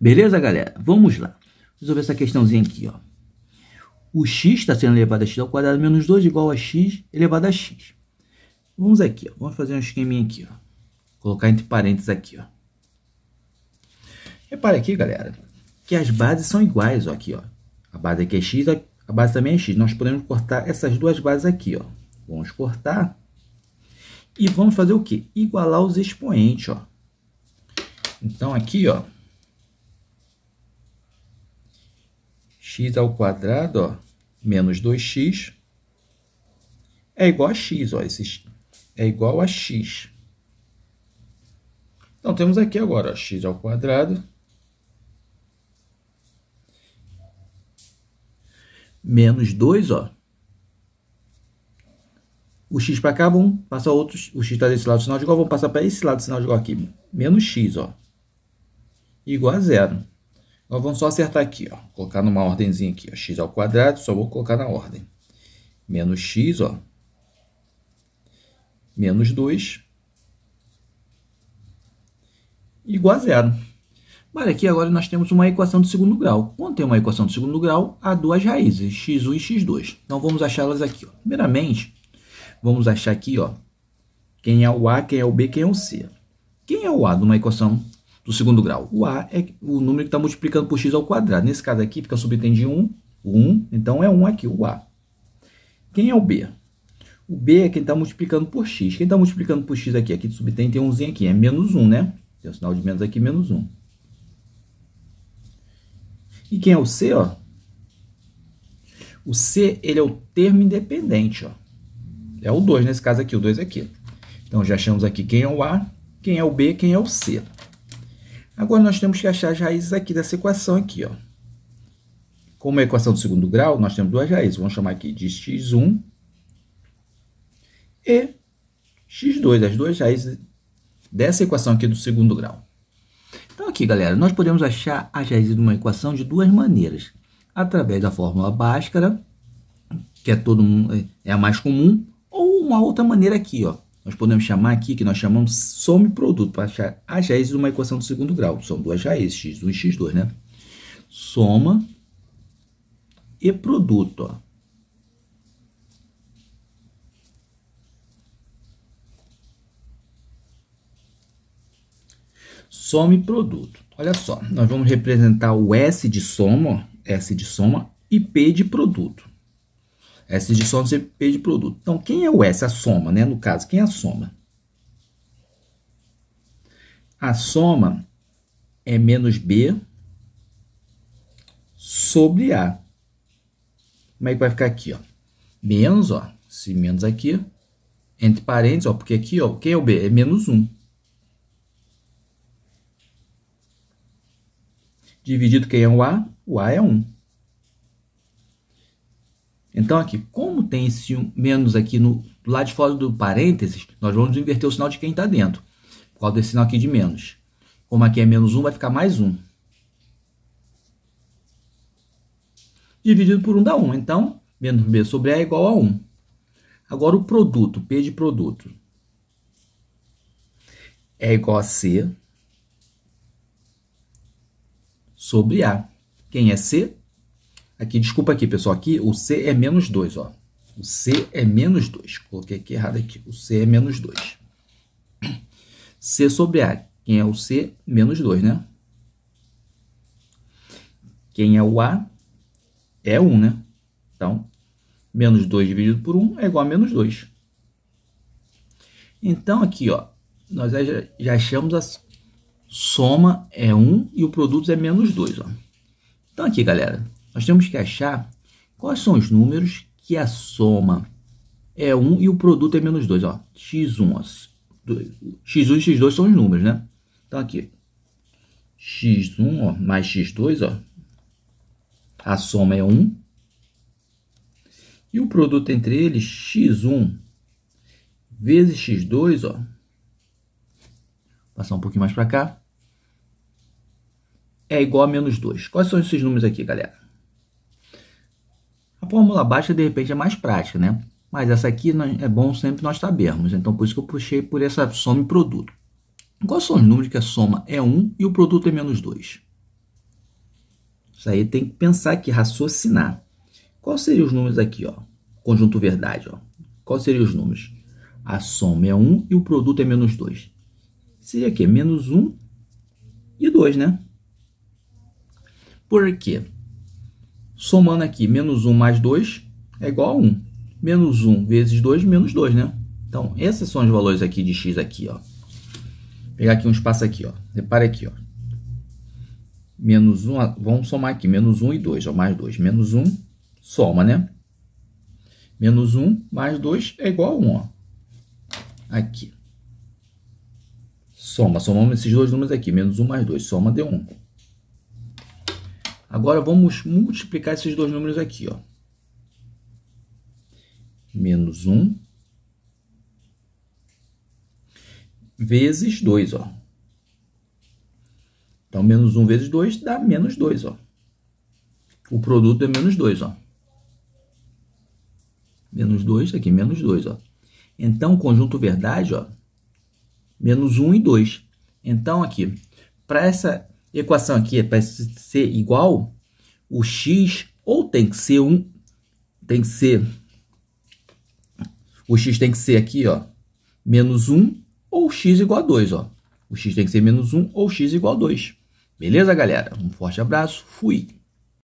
Beleza, galera? Vamos lá. Resolver essa questãozinha aqui, ó. O x está sendo elevado a x ao quadrado menos 2 igual a x elevado a x. Vamos aqui, ó. Vamos fazer um esqueminha aqui, ó. Colocar entre parênteses aqui, ó. Repare aqui, galera, que as bases são iguais, ó, aqui, ó. A base aqui é x, a base também é x. Nós podemos cortar essas duas bases aqui, ó. Vamos cortar. E vamos fazer o quê? Igualar os expoentes, ó. Então, aqui, ó, x ao quadrado, ó, menos 2x, é igual a x, ó, esse, é igual a x. Então, temos aqui agora ó, x ao quadrado menos 2, ó. O x para cá, vamos passar outros. O x está desse lado sinal de igual, vamos passar para esse lado sinal de igual aqui. Menos x, ó. Igual a zero. Nós vamos só acertar aqui, ó. colocar numa ordemzinha aqui, ó. x ao quadrado, só vou colocar na ordem. Menos x, ó. Menos 2. Igual a zero. Olha, aqui agora nós temos uma equação de segundo grau. Quando tem uma equação de segundo grau, há duas raízes, x1 e x2. Então, vamos achá-las aqui. Ó. Primeiramente, vamos achar aqui ó, quem é o a, quem é o b, quem é o c. Quem é o a de uma equação do segundo grau. O A é o número que está multiplicando por x ao quadrado. Nesse caso aqui, fica eu um, 1, 1, então é 1 aqui, o A. Quem é o B? O B é quem está multiplicando por x. Quem está multiplicando por x aqui? Aqui subtende tem zinho aqui, é menos 1, né? Tem o um sinal de menos aqui, menos 1. E quem é o C, ó? O C, ele é o termo independente, ó. É o 2 nesse caso aqui, o 2 é aqui. Então, já achamos aqui quem é o A, quem é o B, quem é o C. Agora nós temos que achar as raízes aqui dessa equação aqui, ó. Como é a equação do segundo grau, nós temos duas raízes. Vamos chamar aqui de x1 e x2, as duas raízes dessa equação aqui do segundo grau. Então aqui, galera, nós podemos achar as raízes de uma equação de duas maneiras. Através da fórmula Bhaskara, que é, todo, é a mais comum, ou uma outra maneira aqui, ó, nós podemos chamar aqui, que nós chamamos some produto, para achar as raízes de uma equação do segundo grau. São duas raízes, x1 e x2, né? Soma e produto, ó. some produto. Olha só, nós vamos representar o S de soma, S de soma e P de produto. S de soma e P de produto. Então, quem é o S? A soma, né? No caso, quem é a soma? A soma é menos B sobre A. Como é que vai ficar aqui, ó? Menos, ó, se menos aqui, entre parênteses, ó, porque aqui, ó, quem é o B? É menos 1. Dividido quem é o A? O A é 1. Então, aqui, como tem esse menos aqui no do lado de fora do parênteses, nós vamos inverter o sinal de quem está dentro, por causa desse sinal aqui de menos. Como aqui é menos 1, vai ficar mais 1. Dividido por 1 dá 1, então, menos B sobre A é igual a 1. Agora, o produto, P de produto, é igual a C sobre A. Quem é C? Aqui, desculpa aqui, pessoal. Aqui o C é menos 2, ó. O C é menos 2. Coloquei aqui errado aqui. O C é menos 2. C sobre A. Quem é o C? Menos 2, né? Quem é o A? É 1, né? Então, menos 2 dividido por 1 é igual a menos 2. Então, aqui, ó, nós já, já achamos a soma é 1 e o produto é menos 2, ó. Então, aqui, galera, nós temos que achar quais são os números que a soma é 1 e o produto é menos 2. Ó, x1, ó, x1 e x2 são os números, né? Então, aqui, x1 ó, mais x2, ó, a soma é 1. E o produto entre eles, x1 vezes x2, ó, vou passar um pouquinho mais para cá, é igual a menos 2. Quais são esses números aqui, galera? A fórmula baixa de repente é mais prática, né? Mas essa aqui é bom sempre nós sabermos, então por isso que eu puxei por essa soma e produto. Quais são os números que a soma é 1 e o produto é menos 2? Isso aí tem que pensar aqui, raciocinar. Quais seriam os números aqui, ó? Conjunto verdade, ó. Quais seriam os números? A soma é 1 e o produto é menos 2. Seria o quê? Menos 1 e 2, né? Por quê? Somando aqui, menos 1 mais 2 é igual a 1. Menos 1 vezes 2, menos 2, né? Então, esses são os valores aqui de x aqui, ó. Vou pegar aqui um espaço aqui, ó. Repare aqui, ó. Menos 1, vamos somar aqui, menos 1 e 2, ó, mais 2. Menos 1, soma, né? Menos 1 mais 2 é igual a 1, ó. Aqui. Soma, somamos esses dois números aqui, menos 1 mais 2, soma deu 1. Agora vamos multiplicar esses dois números aqui, ó. Menos 1 vezes 2, ó. Então, menos 1 vezes 2 dá menos 2, ó. O produto é menos 2, ó. Menos 2, aqui, menos 2, ó. Então, conjunto verdade, ó, menos 1 e 2. Então, aqui, para essa equação aqui é para ser igual, o x ou tem que ser um, tem que ser, o x tem que ser aqui, ó, menos 1 ou x igual a 2, ó. O x tem que ser menos 1 ou x igual a 2. Beleza, galera? Um forte abraço, fui!